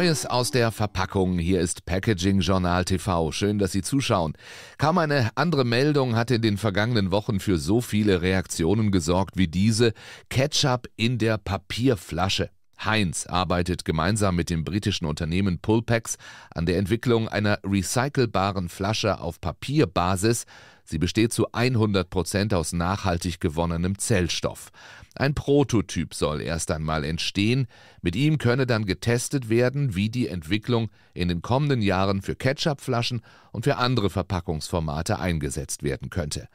Neues aus der Verpackung. Hier ist Packaging Journal TV. Schön, dass Sie zuschauen. Kaum eine andere Meldung hat in den vergangenen Wochen für so viele Reaktionen gesorgt wie diese. Ketchup in der Papierflasche. Heinz arbeitet gemeinsam mit dem britischen Unternehmen Pulpex an der Entwicklung einer recycelbaren Flasche auf Papierbasis. Sie besteht zu 100 Prozent aus nachhaltig gewonnenem Zellstoff. Ein Prototyp soll erst einmal entstehen. Mit ihm könne dann getestet werden, wie die Entwicklung in den kommenden Jahren für Ketchupflaschen und für andere Verpackungsformate eingesetzt werden könnte.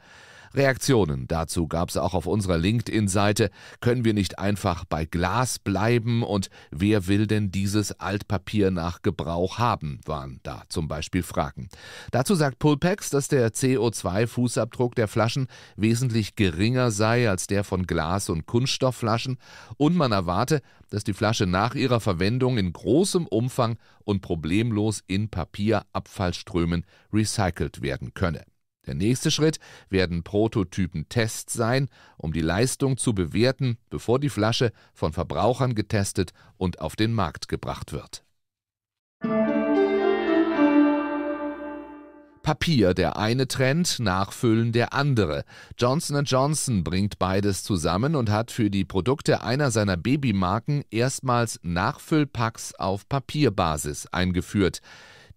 Reaktionen dazu gab es auch auf unserer LinkedIn-Seite. Können wir nicht einfach bei Glas bleiben und wer will denn dieses Altpapier nach Gebrauch haben, waren da zum Beispiel Fragen. Dazu sagt Pulpex, dass der CO2-Fußabdruck der Flaschen wesentlich geringer sei als der von Glas- und Kunststoffflaschen und man erwarte, dass die Flasche nach ihrer Verwendung in großem Umfang und problemlos in Papierabfallströmen recycelt werden könne. Der nächste Schritt werden Prototypen-Tests sein, um die Leistung zu bewerten, bevor die Flasche von Verbrauchern getestet und auf den Markt gebracht wird. Papier der eine Trend, Nachfüllen der andere. Johnson Johnson bringt beides zusammen und hat für die Produkte einer seiner Babymarken erstmals Nachfüllpacks auf Papierbasis eingeführt.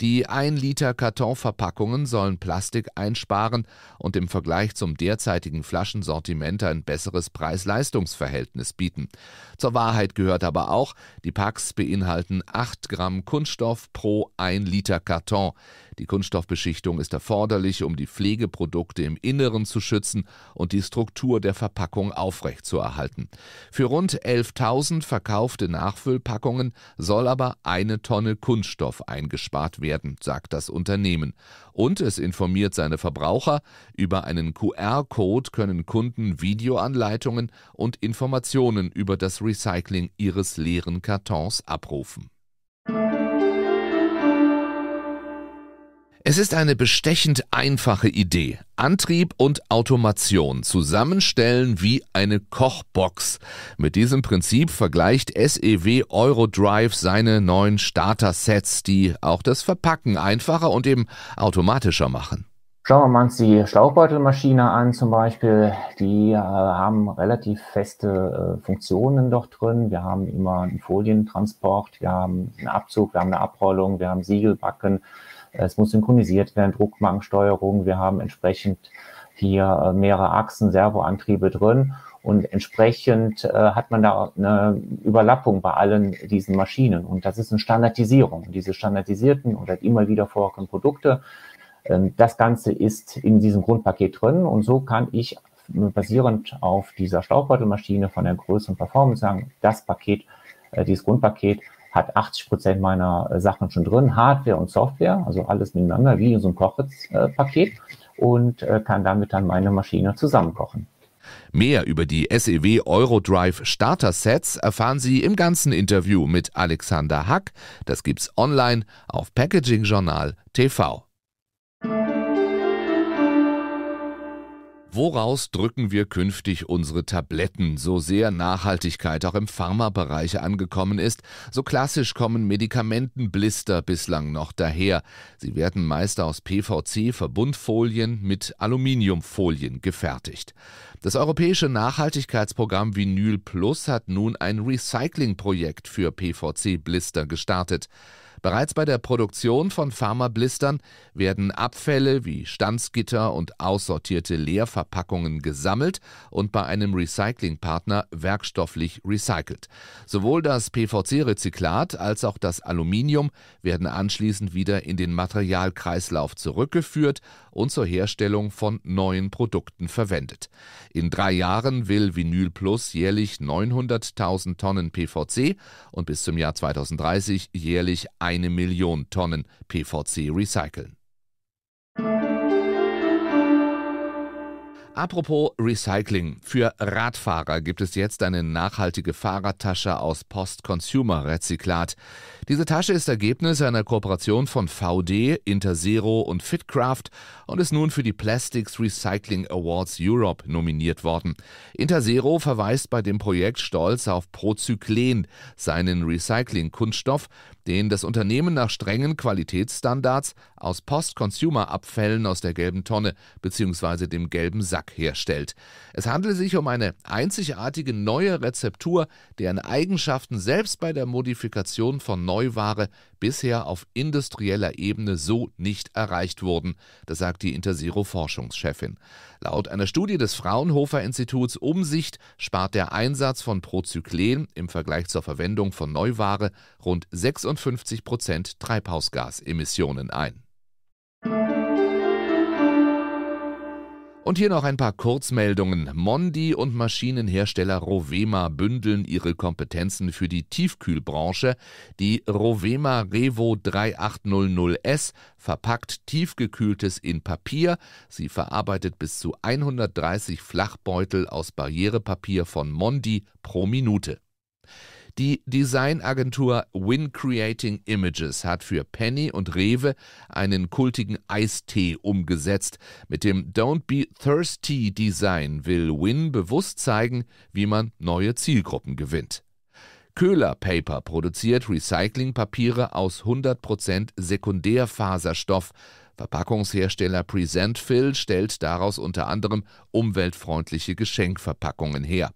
Die 1 Liter Kartonverpackungen sollen Plastik einsparen und im Vergleich zum derzeitigen Flaschensortiment ein besseres Preis-Leistungs-Verhältnis bieten. Zur Wahrheit gehört aber auch, die Packs beinhalten 8 Gramm Kunststoff pro 1 Liter Karton. Die Kunststoffbeschichtung ist erforderlich, um die Pflegeprodukte im Inneren zu schützen und die Struktur der Verpackung aufrechtzuerhalten. Für rund 11.000 verkaufte Nachfüllpackungen soll aber eine Tonne Kunststoff eingespart werden, sagt das Unternehmen. Und es informiert seine Verbraucher, über einen QR-Code können Kunden Videoanleitungen und Informationen über das Recycling ihres leeren Kartons abrufen. Es ist eine bestechend einfache Idee. Antrieb und Automation zusammenstellen wie eine Kochbox. Mit diesem Prinzip vergleicht SEW Eurodrive seine neuen Starter-Sets, die auch das Verpacken einfacher und eben automatischer machen. Schauen wir mal uns die Schlauchbeutelmaschine an zum Beispiel. Die äh, haben relativ feste äh, Funktionen doch drin. Wir haben immer einen Folientransport, wir haben einen Abzug, wir haben eine Abrollung, wir haben Siegelbacken, es muss synchronisiert werden, Druckmarkensteuerung. Wir haben entsprechend hier äh, mehrere Achsen, Servoantriebe drin. Und entsprechend äh, hat man da eine Überlappung bei allen diesen Maschinen. Und das ist eine Standardisierung. Und diese standardisierten oder immer wieder vorhandenen Produkte, äh, das Ganze ist in diesem Grundpaket drin. Und so kann ich äh, basierend auf dieser Staubbeutelmaschine von der Größe und Performance sagen, das Paket, äh, dieses Grundpaket hat 80 Prozent meiner äh, Sachen schon drin, Hardware und Software, also alles miteinander, wie in so einem Kochpaket äh, und äh, kann damit dann meine Maschine zusammenkochen. Mehr über die SEW Eurodrive Starter Sets erfahren Sie im ganzen Interview mit Alexander Hack. Das gibt's online auf Packaging Journal TV. Woraus drücken wir künftig unsere Tabletten? So sehr Nachhaltigkeit auch im Pharmabereich angekommen ist, so klassisch kommen Medikamentenblister bislang noch daher. Sie werden meist aus PVC-Verbundfolien mit Aluminiumfolien gefertigt. Das europäische Nachhaltigkeitsprogramm Vinyl Plus hat nun ein Recyclingprojekt für PVC-Blister gestartet. Bereits bei der Produktion von Pharmablistern werden Abfälle wie Stanzgitter und aussortierte Leerverpackungen gesammelt und bei einem Recyclingpartner werkstofflich recycelt. Sowohl das PVC-Rezyklat als auch das Aluminium werden anschließend wieder in den Materialkreislauf zurückgeführt und zur Herstellung von neuen Produkten verwendet. In drei Jahren will Vinyl Plus jährlich 900.000 Tonnen PVC und bis zum Jahr 2030 jährlich eine Million Tonnen PVC recyceln. Apropos Recycling. Für Radfahrer gibt es jetzt eine nachhaltige Fahrradtasche aus Post-Consumer-Rezyklat. Diese Tasche ist Ergebnis einer Kooperation von VD, Interzero und Fitcraft und ist nun für die Plastics Recycling Awards Europe nominiert worden. Interzero verweist bei dem Projekt stolz auf Prozyklen, seinen Recycling-Kunststoff, den das Unternehmen nach strengen Qualitätsstandards aus Post-Consumer-Abfällen aus der gelben Tonne bzw. dem gelben Sack herstellt. Es handelt sich um eine einzigartige neue Rezeptur, deren Eigenschaften selbst bei der Modifikation von Neuware bisher auf industrieller Ebene so nicht erreicht wurden. Das sagt die Intersiro-Forschungschefin. Laut einer Studie des Fraunhofer-Instituts Umsicht spart der Einsatz von Prozyklen im Vergleich zur Verwendung von Neuware rund 56 Prozent Treibhausgasemissionen ein. Und hier noch ein paar Kurzmeldungen. Mondi und Maschinenhersteller Rovema bündeln ihre Kompetenzen für die Tiefkühlbranche. Die Rovema Revo 3800S verpackt tiefgekühltes in Papier. Sie verarbeitet bis zu 130 Flachbeutel aus Barrierepapier von Mondi pro Minute. Die Designagentur Win Creating Images hat für Penny und Rewe einen kultigen Eistee umgesetzt. Mit dem Don't Be Thirsty Design will Win bewusst zeigen, wie man neue Zielgruppen gewinnt. Köhler Paper produziert Recyclingpapiere aus 100% Sekundärfaserstoff. Verpackungshersteller Presentfill stellt daraus unter anderem umweltfreundliche Geschenkverpackungen her.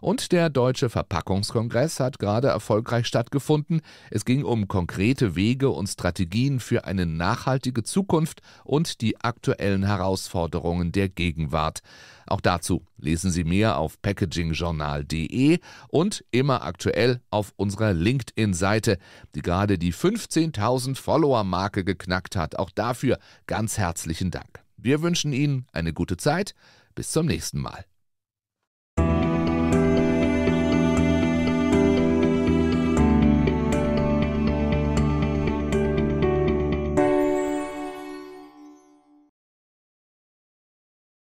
Und der Deutsche Verpackungskongress hat gerade erfolgreich stattgefunden. Es ging um konkrete Wege und Strategien für eine nachhaltige Zukunft und die aktuellen Herausforderungen der Gegenwart. Auch dazu lesen Sie mehr auf packagingjournal.de und immer aktuell auf unserer LinkedIn-Seite, die gerade die 15.000 Follower-Marke geknackt hat. Auch dafür ganz herzlichen Dank. Wir wünschen Ihnen eine gute Zeit. Bis zum nächsten Mal.